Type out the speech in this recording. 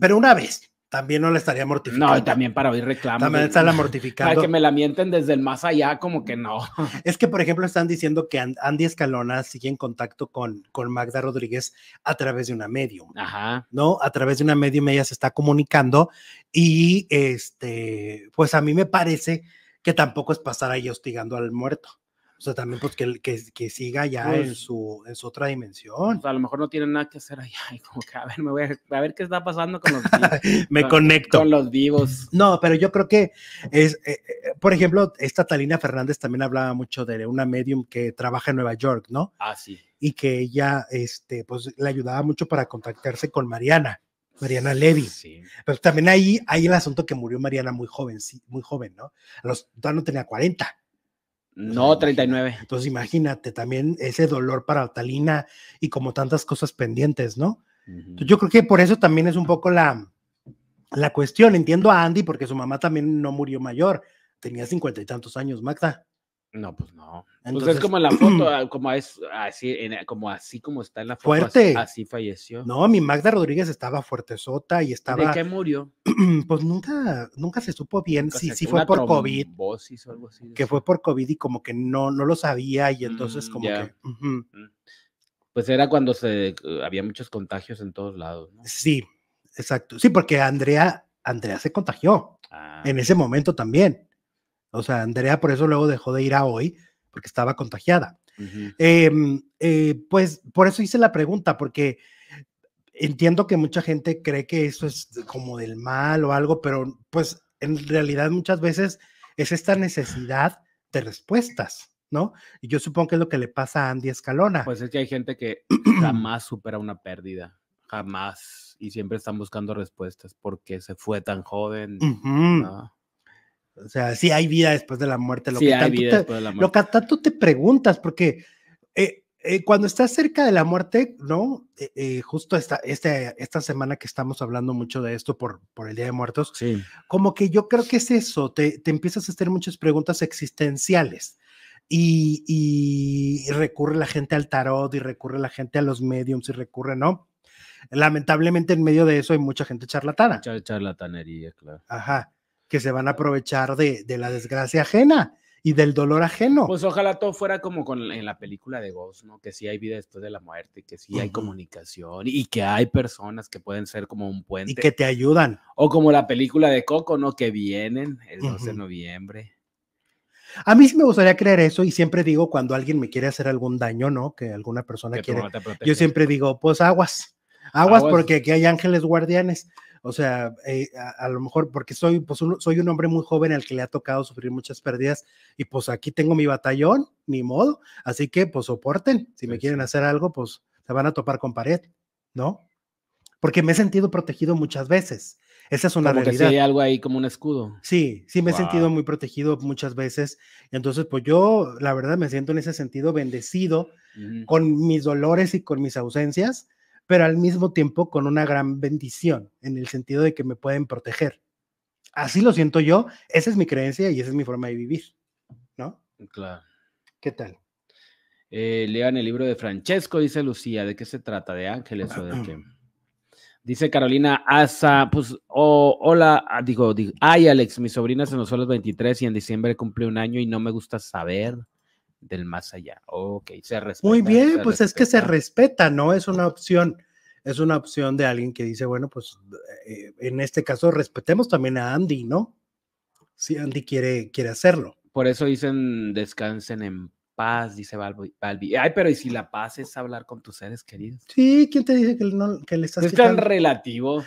pero una vez, también no la estaría mortificando. No, y también para oír reclamo. También está la mortificando. Para que me la mienten desde el más allá, como que no. Es que, por ejemplo, están diciendo que Andy Escalona sigue en contacto con, con Magda Rodríguez a través de una medium. Ajá. ¿No? A través de una medium ella se está comunicando y, este, pues a mí me parece que tampoco es pasar ahí hostigando al muerto. O sea, también pues que, que, siga ya en, pues su, en su otra dimensión. Pues, a lo mejor no tiene nada que hacer allá y como que a ver, me voy a, ver qué está pasando con los vivos. me conecto. Con los vivos. No, pero yo creo que es, eh, eh, por ejemplo, esta Talina Fernández también hablaba mucho de una medium que trabaja en Nueva York, ¿no? Ah, sí. Y que ella, este, pues le ayudaba mucho para contactarse con Mariana. Mariana Levy. Sí. Pero también ahí hay el asunto que murió Mariana muy joven, sí, muy joven, ¿no? A los, no tenía 40. No, 39. Entonces imagínate también ese dolor para Talina y como tantas cosas pendientes, ¿no? Yo creo que por eso también es un poco la, la cuestión. Entiendo a Andy porque su mamá también no murió mayor. Tenía cincuenta y tantos años, Magda. No, pues no. Pues entonces, es como la foto, ah, como es así, eh, como así como está en la foto. Fuerte. Así, falleció. No, mi Magda Rodríguez estaba fuerte sota y estaba. ¿De qué murió? Pues nunca, nunca se supo bien si, sí, fue por COVID. que fue por COVID y como que no, no lo sabía y entonces mm, como que. Mm. Pues era cuando se eh, había muchos contagios en todos lados. Sí, exacto. Sí, porque Andrea, Andrea se contagió ah, en ese momento también. O sea, Andrea por eso luego dejó de ir a hoy, porque estaba contagiada. Em, eh, pues por eso hice la pregunta, porque entiendo que mucha gente cree que eso es como del mal o algo, pero pues en realidad muchas veces es esta necesidad de respuestas, ¿no? Y yo supongo que es lo que le pasa a Andy Escalona. Pues es que hay gente que jamás supera una pérdida, jamás, y siempre están buscando respuestas porque se fue tan joven. O sea, sí hay vida después de la muerte. Lo que tanto te, Lo te preguntas, porque eh, eh, cuando estás cerca de la muerte, ¿no? Eh, justo esta, este, esta semana que estamos hablando mucho de esto por, por el Día de Muertos, como que yo creo que es eso, te, te empiezas a hacer muchas preguntas existenciales. Y, y, recurre la gente al tarot y recurre la gente a los mediums y recurre, ¿no? Lamentablemente en medio de eso hay mucha gente charlatana. charlatanería, claro. Ajá que se van a aprovechar de, la desgracia ajena y del dolor ajeno. Pues ojalá todo fuera como en la película de Ghost, ¿no? Que sí hay vida después de la muerte, que sí hay comunicación y que hay personas que pueden ser como un puente. Y que te ayudan. O como la película de Coco, ¿no? Que vienen el 12 de noviembre. A mí sí me gustaría creer eso y siempre digo cuando alguien me quiere hacer algún daño, ¿no? Que alguna persona quiere. Yo siempre digo, pues aguas, aguas, aguas. porque aquí hay ángeles guardianes. O sea, eh, a, lo mejor porque soy, pues, un, soy un hombre muy joven al que le ha tocado sufrir muchas pérdidas y pues aquí tengo mi batallón, ni modo. Así que pues soporten. Si me quieren hacer algo, pues se van a topar con pared, ¿no? Porque me he sentido protegido muchas veces. Esa es una realidad. Que hay algo ahí como un escudo. Sí, sí, me he sentido muy protegido muchas veces. Entonces, pues yo, la verdad, me siento en ese sentido bendecido con mis dolores y con mis ausencias, pero al mismo tiempo con una gran bendición, en el sentido de que me pueden proteger. Así lo siento yo, esa es mi creencia y esa es mi forma de vivir, ¿no? Mm, claro. ¿Qué tal? Eh, lean el libro de Francesco, dice Lucía, ¿de qué se trata? ¿De ángeles o de qué? Dice Carolina Asa, pues, oh, hola, ah, digo, ay Alex, mi sobrina se nos fue los 23 y en diciembre cumple un año y no me gusta saber del más allá. Ok, se respeta. Muy bien, pues es que se respeta, ¿no? Es una opción, es una opción de alguien que dice, bueno, pues eh, en este caso respetemos también a Andy, ¿no? Si Andy quiere, quiere hacerlo. Por eso dicen descansen en paz, dice Balbi. Ay, pero ¿y si la paz es hablar con tus seres queridos? Sí, ¿quién te dice que, no, que le estás Es tan relativo.